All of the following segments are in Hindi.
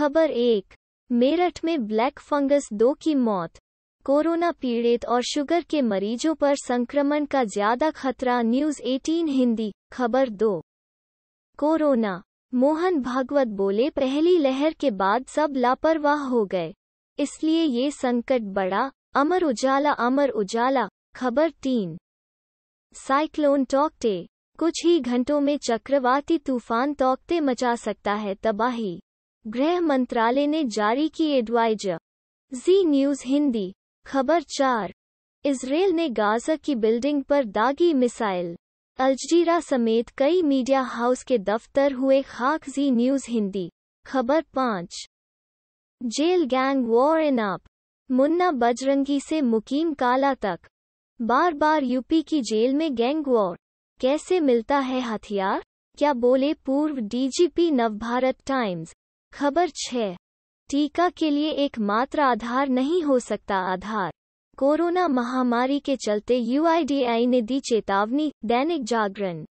खबर एक मेरठ में ब्लैक फंगस दो की मौत कोरोना पीड़ित और शुगर के मरीजों पर संक्रमण का ज्यादा खतरा न्यूज 18 हिंदी खबर दो कोरोना मोहन भागवत बोले पहली लहर के बाद सब लापरवाह हो गए इसलिए ये संकट बड़ा अमर उजाला अमर उजाला खबर तीन साइक्लोन टॉकटे कुछ ही घंटों में चक्रवाती तूफान तोकते मचा सकता है तबाही गृह मंत्रालय ने जारी की एडवाइजर जी न्यूज हिंदी खबर चार इसराइल ने गाजा की बिल्डिंग पर दागी मिसाइल अलजीरा समेत कई मीडिया हाउस के दफ्तर हुए खाक जी न्यूज हिंदी खबर पाँच जेल गैंग वॉर इन आप मुन्ना बजरंगी से मुकीम काला तक बार बार यूपी की जेल में गैंग वॉर कैसे मिलता है हथियार क्या बोले पूर्व डीजीपी नवभारत टाइम्स खबर छः टीका के लिए एकमात्र आधार नहीं हो सकता आधार कोरोना महामारी के चलते यूआईडीआई ने दी चेतावनी दैनिक जागरण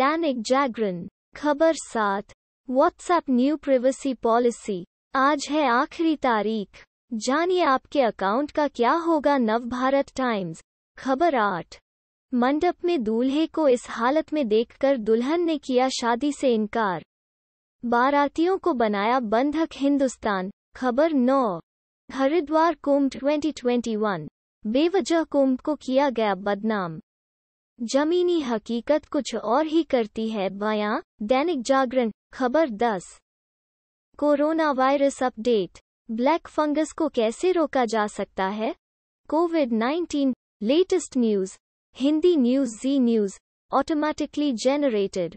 दैनिक जागरण खबर सात व्हाट्सएप न्यू प्रिवेसी पॉलिसी आज है आखिरी तारीख जानिए आपके अकाउंट का क्या होगा नवभारत टाइम्स खबर आठ मंडप में दूल्हे को इस हालत में देखकर दुल्हन ने किया शादी से इनकार बारातियों को बनाया बंधक हिंदुस्तान खबर नौ हरिद्वार कुंभ 2021 बेवजह कुंभ को किया गया बदनाम जमीनी हकीकत कुछ और ही करती है बयां दैनिक जागरण खबर 10 corona virus update black fungus को कैसे रोका जा सकता है covid 19 latest news Hindi news Zee news automatically generated